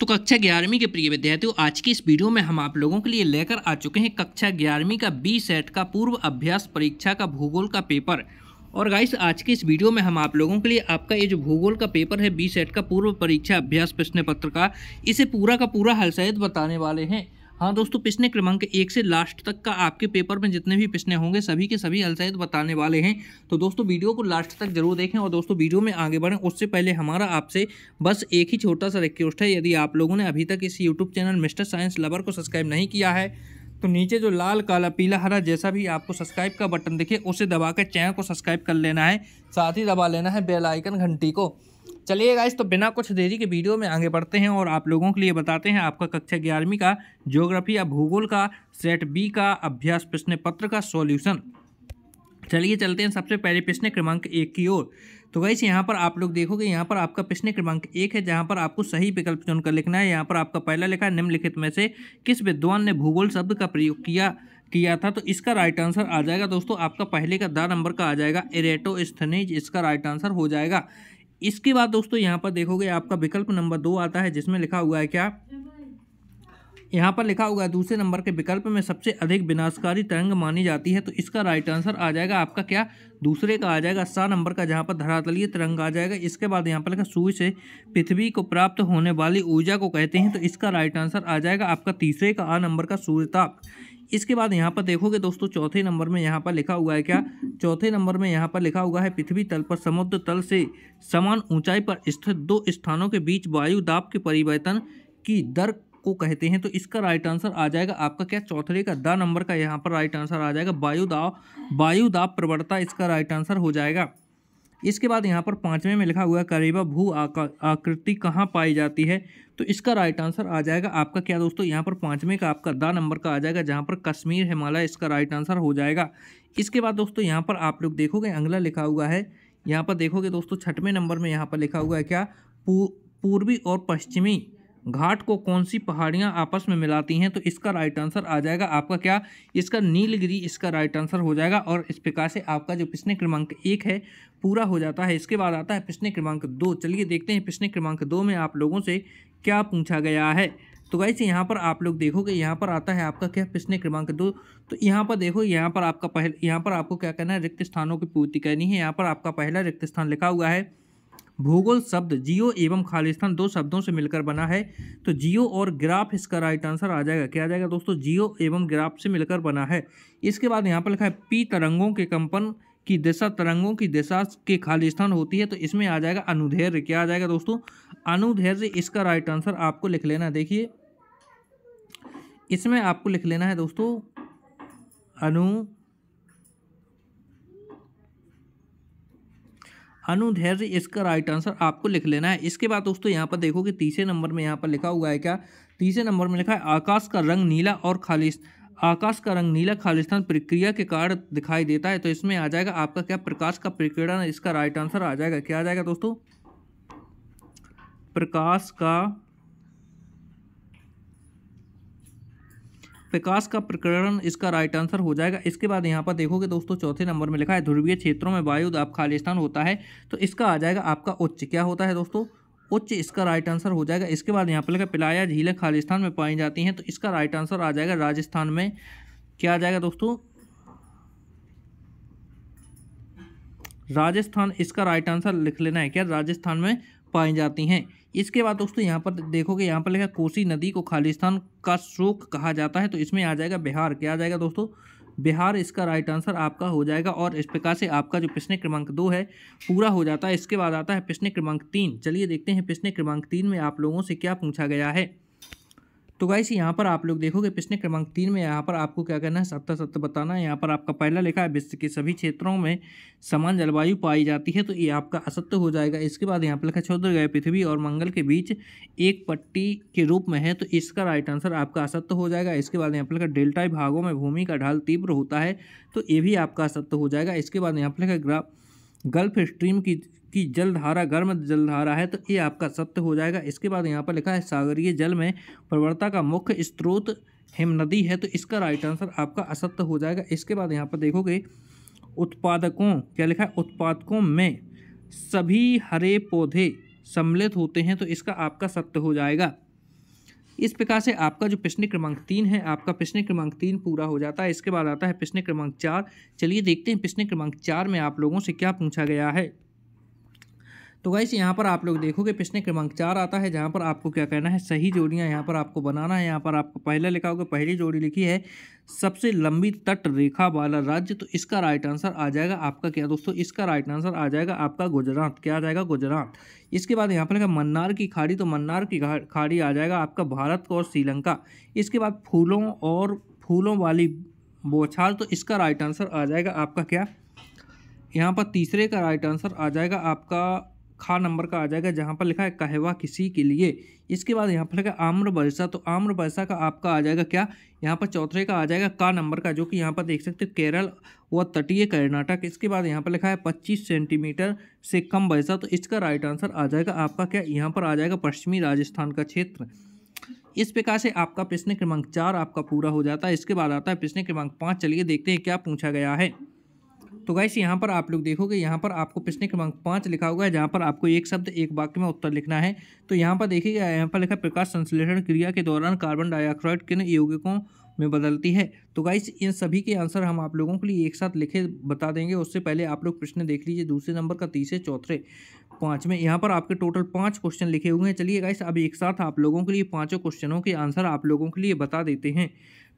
तो कक्षा ग्यारहवीं के प्रिय विद्यार्थियों आज की इस वीडियो में हम आप लोगों के लिए लेकर आ चुके हैं कक्षा ग्यारहवीं का बी सेट का पूर्व अभ्यास परीक्षा का भूगोल का पेपर और गाइस आज के इस वीडियो में हम आप लोगों के लिए आपका ये जो भूगोल का पेपर है बी सेट का पूर्व परीक्षा अभ्यास प्रश्न पत्र का इसे पूरा का पूरा हल सहित बताने वाले हैं हाँ दोस्तों पिछले क्रमांक एक से लास्ट तक का आपके पेपर में जितने भी पिछले होंगे सभी के सभी अलसाइद बताने वाले हैं तो दोस्तों वीडियो को लास्ट तक जरूर देखें और दोस्तों वीडियो में आगे बढ़ें उससे पहले हमारा आपसे बस एक ही छोटा सा रिक्वेस्ट है यदि आप लोगों ने अभी तक इस YouTube channel Mister Science Lover को सब्सक्राइब नहीं किया है तो नीचे जो लाल काला पीला हरा जैसा भी आपको सब्सक्राइब का बटन दिखे उसे दबा कर चैनल को सब्सक्राइब कर लेना है साथ ही दबा लेना है बेल आइकन घंटी को चलिए गाइस तो बिना कुछ देरी के वीडियो में आगे बढ़ते हैं और आप लोगों के लिए बताते हैं आपका कक्षा ग्यारहवीं का ज्योग्राफी या भूगोल का सेट बी का अभ्यास प्रश्न पत्र का सॉल्यूशन चलिए चलते हैं सबसे पहले प्रश्न क्रमांक एक की ओर तो गाइस यहाँ पर आप लोग देखोगे यहाँ पर आपका प्रश्न क्रमांक एक है जहाँ पर आपको सही विकल्प चुनकर लिखना है यहाँ पर आपका पहला लिखा है निम्नलिखित में से किस विद्वान ने भूगोल शब्द का प्रयोग किया किया था तो इसका राइट आंसर आ जाएगा दोस्तों आपका पहले का दा नंबर का आ जाएगा एरेटोस्थनीज इसका राइट आंसर हो जाएगा इसके बाद दोस्तों यहाँ पर देखोगे आपका विकल्प नंबर दो आता है जिसमें लिखा हुआ है क्या यहाँ पर लिखा हुआ है दूसरे नंबर के विकल्प में सबसे अधिक विनाशकारी तरंग मानी जाती है तो इसका राइट आंसर आ जाएगा आपका क्या दूसरे का आ जाएगा सा नंबर का जहाँ पर धरातलीय तरंग आ जाएगा इसके बाद यहाँ पर लिखा सूर्य से पृथ्वी को प्राप्त होने वाली ऊर्जा को कहते हैं तो इसका राइट आंसर आ जाएगा आपका तीसरे का आ नंबर का सूर्यताप इसके बाद यहाँ पर देखोगे दोस्तों चौथे नंबर में यहाँ पर लिखा हुआ है क्या चौथे नंबर में यहाँ पर लिखा हुआ है पृथ्वी तल पर समुद्र तल से समान ऊंचाई पर स्थित दो स्थानों के बीच वायु दाब के परिवर्तन की दर को कहते हैं तो इसका राइट आंसर आ जाएगा आपका क्या चौथरे का द नंबर का यहाँ पर राइट आंसर आ जाएगा वायुदाव वायुदाब प्रवणता इसका राइट आंसर हो जाएगा इसके बाद यहाँ पर पाँचवें में लिखा हुआ करीबा भू आकृति कहाँ पाई जाती है तो इसका राइट आंसर आ जाएगा आपका क्या दोस्तों यहाँ पर पाँचवें का आपका दा नंबर का आ जाएगा जहाँ पर कश्मीर हिमालय इसका राइट आंसर हो जाएगा इसके बाद दोस्तों यहाँ पर आप लोग देखोगे अंगला लिखा हुआ है यहाँ पर देखोगे दोस्तों छठवें नंबर में यहाँ पर लिखा हुआ है क्या पूर्वी और पश्चिमी घाट को कौन सी पहाड़ियाँ आपस में मिलाती हैं तो इसका राइट आंसर आ जाएगा आपका क्या इसका नीलगिरी इसका राइट आंसर हो जाएगा और इस प्रकार से आपका जो पिछले क्रमांक एक है पूरा हो जाता है इसके बाद आता है पिछले क्रमांक दो चलिए देखते हैं पिछले क्रमांक दो में आप लोगों से क्या पूछा गया है तो गाइस यहाँ पर आप लोग देखोगे यहाँ पर आता है आपका क्या पिछले क्रमांक दो तो यहाँ पर देखो यहाँ पर आपका पहले यहाँ पर आपको क्या करना है रिक्त स्थानों की पूर्ति करनी है यहाँ पर आपका पहला रिक्त स्थान लिखा हुआ है भूगोल शब्द जियो एवं खालिस्तान दो शब्दों से मिलकर बना है तो जियो और ग्राफ इसका राइट आंसर आ जाएगा क्या आ जाएगा दोस्तों जियो एवं ग्राफ से मिलकर बना है इसके बाद यहाँ पर लिखा है पी तरंगों के कंपन की दिशा तरंगों की दिशा के स्थान होती है तो इसमें आ जाएगा अनुधैर्य क्या आ जाएगा दोस्तों अनुधैर्य इसका राइट आंसर आपको लिख लेना देखिए इसमें आपको लिख लेना है दोस्तों अनु अनुधैर्य इसका राइट आंसर आपको लिख लेना है इसके बाद दोस्तों यहाँ पर देखो कि तीसरे नंबर में यहाँ पर लिखा हुआ है क्या तीसरे नंबर में लिखा है आकाश का रंग नीला और खालिश आकाश का रंग नीला खालिस्तान प्रक्रिया के कारण दिखाई देता है तो इसमें आ जाएगा आपका क्या प्रकाश का प्रक्रिया इसका राइट आंसर आ जाएगा क्या आ जाएगा दोस्तों प्रकाश का प्रकाश का प्रकरण इसका राइट आंसर हो जाएगा इसके बाद यहाँ पर देखोगे दोस्तों चौथे नंबर में लिखा है ध्रुवीय क्षेत्रों में वायु दाब खाली स्थान होता है तो इसका आ जाएगा आपका उच्च क्या होता है दोस्तों उच्च इसका राइट आंसर हो जाएगा इसके बाद यहाँ पर लिखा पिलाया झीलें खालिस्तान में पाई जाती हैं तो इसका राइट आंसर आ जाएगा राजस्थान में क्या आ जाएगा दोस्तों राजस्थान इसका राइट आंसर लिख लेना है क्या राजस्थान में पाई जाती हैं इसके बाद दोस्तों यहाँ पर देखोगे यहाँ पर लिखा कोसी नदी को खालिस्तान का शोक कहा जाता है तो इसमें आ जाएगा बिहार क्या आ जाएगा दोस्तों बिहार इसका राइट आंसर आपका हो जाएगा और इस प्रकार से आपका जो प्रश्न क्रमांक दो है पूरा हो जाता है इसके बाद आता है प्रश्न क्रमांक तीन चलिए देखते हैं प्रश्न क्रमांक तीन में आप लोगों से क्या पूछा गया है तो गाइस यहाँ पर आप लोग देखोगे प्रश्न क्रमांक तीन में यहाँ पर आपको क्या करना है सत्य सत्य बताना है यहाँ पर आपका पहला लिखा है विश्व के सभी क्षेत्रों में समान जलवायु पाई जाती है तो ये आपका असत्य हो जाएगा इसके बाद यहाँ पर लिखा छोड़ गए पृथ्वी और मंगल के बीच एक पट्टी के रूप में है तो इसका राइट आंसर आपका असत्य हो जाएगा इसके बाद यहाँ पर लिखा डेल्टा भागों में भूमि का ढाल तीव्र होता है तो ये भी आपका असत्य हो जाएगा इसके बाद यहाँ पर लिखा ग्राफ गल्फ स्ट्रीम की की जलधारा गर्म जलधारा है तो ये आपका सत्य हो जाएगा इसके बाद यहाँ पर लिखा है सागरीय जल में प्रवणता का मुख्य स्रोत हिम नदी है तो इसका राइट आंसर आपका असत्य हो जाएगा इसके बाद यहाँ पर देखोगे उत्पादकों क्या लिखा है उत्पादकों में सभी हरे पौधे सम्मिलित होते हैं तो इसका आपका सत्य हो जाएगा इस प्रकार से आपका जो प्रश्न क्रमांक तीन है आपका प्रश्न क्रमांक तीन पूरा हो जाता है इसके बाद आता है प्रश्न क्रमांक चार चलिए देखते हैं प्रश्न क्रमांक चार में आप लोगों से क्या पूछा गया है तो गाइस यहाँ पर आप लोग देखोगे प्रश्न क्रमांक चार आता है जहाँ पर आपको क्या कहना है सही जोड़ियाँ यहाँ पर आपको बनाना है यहाँ पर आपको पहले लिखा होगा पहली जोड़ी लिखी है सबसे लंबी तट रेखा वाला राज्य तो इसका राइट आंसर आ जाएगा आपका क्या दोस्तों इसका राइट आंसर आ जाएगा आपका गुजरात क्या आ जाएगा गुजरात इसके बाद यहाँ पर लिखा मन्नार की खाड़ी तो मन्नार की खाड़ी आ जाएगा आपका भारत और श्रीलंका इसके बाद फूलों और फूलों वाली बोछाल तो इसका राइट आंसर आ जाएगा आपका क्या यहाँ पर तीसरे का राइट आंसर आ जाएगा आपका खा नंबर का आ जाएगा जहाँ पर लिखा है कहवा किसी के लिए इसके बाद यहाँ पर लिखा आम्र वर्षा तो आम्र वर्षा का आपका आ जाएगा क्या यहाँ पर चौथे का आ जाएगा का नंबर का जो कि यहाँ पर देख सकते हो केरल व तटीय कर्नाटक इसके बाद यहाँ पर लिखा है पच्चीस सेंटीमीटर से कम वर्षा तो इसका राइट आंसर आ जाएगा आपका क्या यहाँ पर आ जाएगा पश्चिमी राजस्थान का क्षेत्र इस प्रकार से आपका प्रश्न क्रमांक चार आपका पूरा हो जाता है इसके बाद आता है प्रश्न क्रमांक पाँच चलिए देखते हैं क्या पूछा गया है तो गाइस यहाँ पर आप लोग देखोगे यहाँ पर आपको प्रश्न क्रमांक पाँच लिखा होगा जहाँ पर आपको एक शब्द एक वाक्य में उत्तर लिखना है तो यहाँ पर देखिएगा यहाँ पर लिखा प्रकाश संश्लेषण क्रिया के दौरान कार्बन डाइऑक्साइड किन यौगिकों में बदलती है तो गाइस इन सभी के आंसर हम आप लोगों के लिए एक साथ लिखे बता देंगे उससे पहले आप लोग प्रश्न देख लीजिए दूसरे नंबर का तीसरे चौथे पाँच में यहाँ पर आपके टोटल पाँच क्वेश्चन लिखे हुए हैं चलिए गाइस अब एक साथ आप लोगों के लिए पाँचों क्वेश्चनों के आंसर आप लोगों के लिए बता देते हैं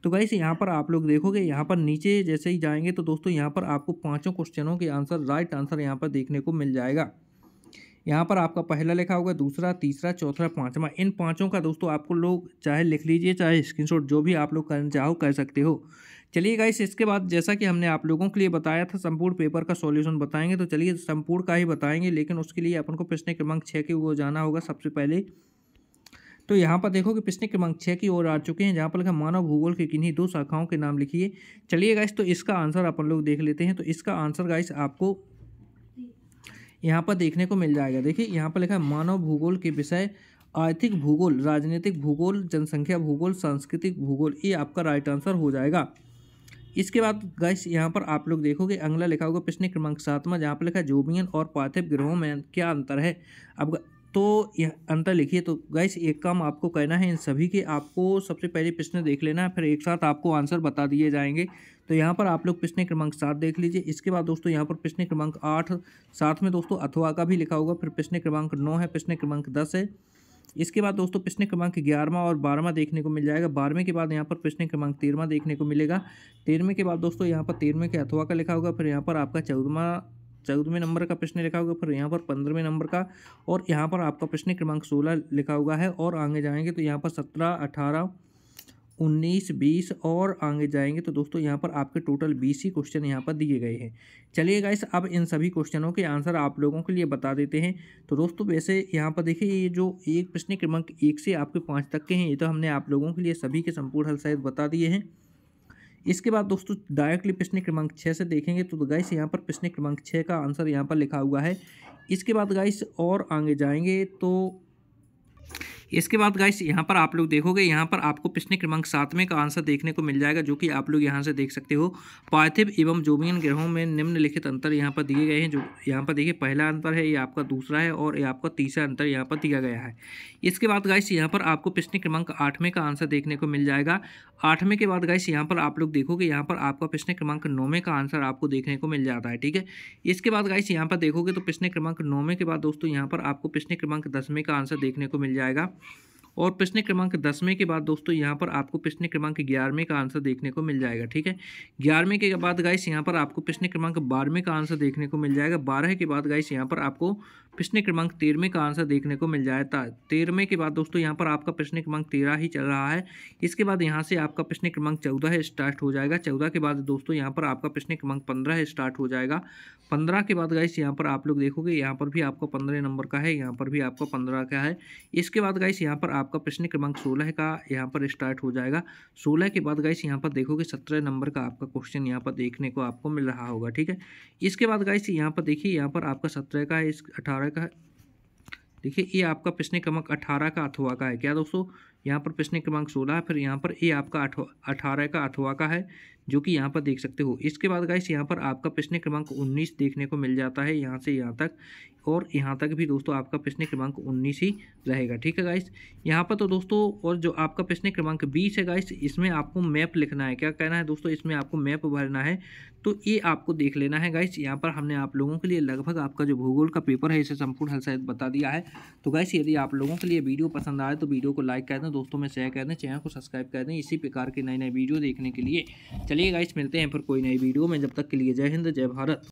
तो गाइस यहाँ पर आप लोग देखोगे यहाँ पर नीचे जैसे ही जाएंगे तो दोस्तों यहाँ पर आपको पाँचों क्वेश्चनों के आंसर राइट आंसर यहाँ पर देखने को मिल जाएगा यहाँ पर आपका पहला लिखा होगा दूसरा तीसरा चौथा पाँचवा इन पाँचों का दोस्तों आपको लोग चाहे लिख लीजिए चाहे स्क्रीनशॉट जो भी आप लोग करना चाहो कर सकते हो चलिए गाइस इसके बाद जैसा कि हमने आप लोगों के लिए बताया था संपूर्ण पेपर का सॉल्यूशन बताएंगे तो चलिए संपूर्ण का ही बताएंगे लेकिन उसके लिए अपन को प्रश्न क्रमांक छः के वो जाना होगा सबसे पहले तो यहाँ पर देखो कि प्रश्न क्रमांक छः की ओर आ चुके हैं जहाँ पर लिखा मानव भूगोल की किन्हीं दो शाखाओं के नाम लिखिए चलिए गाइस तो इसका आंसर अपन लोग देख लेते हैं तो इसका आंसर गाइस आपको यहाँ पर देखने को मिल जाएगा देखिए यहाँ पर लिखा है मानव भूगोल के विषय आर्थिक भूगोल राजनीतिक भूगोल जनसंख्या भूगोल सांस्कृतिक भूगोल ये आपका राइट आंसर हो जाएगा इसके बाद गैस यहाँ पर आप लोग देखोगे अगला लिखा होगा प्रश्न क्रमांक सातवा जहाँ पर लिखा है जोबियन और पार्थिव ग्रहों में क्या अंतर है अब तो यह अंतर लिखिए तो गैस एक काम आपको करना है इन सभी के आपको सबसे पहले प्रश्न देख लेना है फिर एक साथ आपको आंसर बता दिए जाएंगे तो यहाँ पर आप लोग प्रश्न क्रमांक सात देख लीजिए इसके बाद दोस्तों यहाँ पर प्रश्न क्रमांक आठ साथ में दोस्तों अथवा का भी लिखा होगा फिर प्रश्न क्रमांक नौ है प्रश्न क्रमांक दस है इसके बाद दोस्तों प्रश्न क्रमांक ग्यारहवा और बारहवा देखने को मिल जाएगा बारहवें के बाद यहाँ पर प्रश्न क्रमांक तेरहवा देखने को मिलेगा तेरहवें के बाद दोस्तों यहाँ पर तेरहवें के अथवा का लिखा होगा फिर यहाँ पर आपका चौदहवा चौदहवें नंबर का प्रश्न लिखा होगा फिर यहाँ पर पंद्रहवें नंबर का और यहाँ पर आपका प्रश्न क्रमांक सोलह लिखा हुआ है और आगे जाएंगे तो यहाँ पर सत्रह अठारह उन्नीस बीस और आगे जाएंगे तो दोस्तों यहाँ पर आपके टोटल बीस ही क्वेश्चन यहाँ पर दिए गए हैं चलिए गाइस अब इन सभी क्वेश्चनों के आंसर आप लोगों के लिए बता देते हैं तो दोस्तों वैसे यहाँ पर देखिए ये जो एक प्रश्न क्रमांक एक से आपके पाँच तक के हैं ये तो हमने आप लोगों के लिए सभी के संपूर्ण हल शायद बता दिए हैं इसके बाद दोस्तों डायरेक्टली प्रश्न क्रमांक छः से देखेंगे तो गाइस यहाँ पर प्रश्न क्रमांक छः का आंसर यहाँ पर लिखा हुआ है इसके बाद गाइस और आगे जाएंगे तो इसके बाद गाइस यहाँ पर आप लोग देखोगे यहाँ पर आपको प्रश्न क्रमांक सातवें का आंसर देखने को मिल जाएगा जो कि आप लोग यहाँ से देख सकते हो पार्थिव एवं जोबियन ग्रहों में निम्नलिखित अंतर यहाँ पर दिए गए हैं जो यहाँ पर देखिए पहला अंतर है ये आपका दूसरा है और ये आपका तीसरा अंतर यहाँ पर दिया गया है इसके बाद गाइस यहाँ पर आपको प्रश्न क्रमांक आठवें का आंसर देखने को मिल जाएगा आठवें के बाद गाइस यहाँ पर आप लोग देखोगे यहाँ पर आपका प्रश्न क्रमांक नौवें का आंसर आपको देखने को मिल जाता है ठीक है इसके बाद गाइस यहाँ पर देखोगे तो प्रश्न क्रमांक नौवें के बाद दोस्तों यहाँ पर आपको प्रश्न क्रमांक दसवें का आंसर देखने को मिल जाएगा और प्रश्न क्रमांक दसवें के बाद दोस्तों यहाँ पर आपको प्रश्न क्रमांक ग्यारहवें का आंसर देखने को मिल जाएगा ठीक है ग्यारहवें के बाद गाइस यहाँ पर आपको प्रश्न क्रमांक बारहवें का आंसर देखने को मिल जाएगा बारह के बाद गाइस यहाँ पर आपको प्रश्न क्रमांक तेरहवें का आंसर देखने को मिल जाता है तेरहवें के बाद दोस्तों यहाँ पर आपका प्रश्न क्रमांक तेरह ही चल रहा है इसके बाद यहाँ से आपका प्रश्न क्रमांक चौदह स्टार्ट हो जाएगा चौदह के बाद दोस्तों यहाँ पर आपका प्रश्न क्रमांक पंद्रह स्टार्ट हो जाएगा पंद्रह के बाद गाइस यहाँ पर आप लोग देखोगे यहाँ पर भी आपका पंद्रह नंबर का है यहाँ पर भी आपका पंद्रह का है इसके बाद गाइस यहाँ पर आपका प्रश्न क्रमांक सोलह का यहाँ पर स्टार्ट हो जाएगा सोलह के बाद गाइस यहाँ पर देखोगे सत्रह नंबर का आपका क्वेश्चन यहाँ पर देखने को आपको मिल रहा होगा ठीक है इसके बाद गाइस यहाँ पर देखिए यहाँ पर आपका सत्रह का है अठारह अठारह का है देखिए ये आपका प्रश्न क्रमांक अठारह का अथवा का है क्या दोस्तों यहाँ पर प्रश्न क्रमांक सोलह है फिर यहाँ पर ए आपका अठारह का अठवा का है जो कि यहाँ पर देख सकते हो इसके बाद गाइस यहाँ पर आपका प्रश्न क्रमांक उन्नीस देखने को मिल जाता है यहाँ से यहाँ तक और यहाँ तक भी दोस्तों आपका प्रश्न क्रमांक उन्नीस ही रहेगा ठीक है गाइस यहाँ पर तो दोस्तों और जो आपका प्रश्न क्रमांक बीस है गाइस इसमें आपको मैप लिखना है क्या कहना है दोस्तों इसमें आपको मैप भरना है तो ये आपको देख लेना है गाइस यहाँ पर हमने आप लोगों के लिए लगभग आपका जो भूगोल का पेपर है इसे संपूर्ण हल शायद बता दिया है तो गाइस यदि आप लोगों के लिए वीडियो पसंद आए तो वीडियो को लाइक कर दें अपने दोस्तों में शेयर कर दें चैनल को सब्सक्राइब कर दें इसी प्रकार के नए नए वीडियो देखने के लिए चलिए गाइस मिलते हैं फिर कोई नई वीडियो में जब तक के लिए जय हिंद जय भारत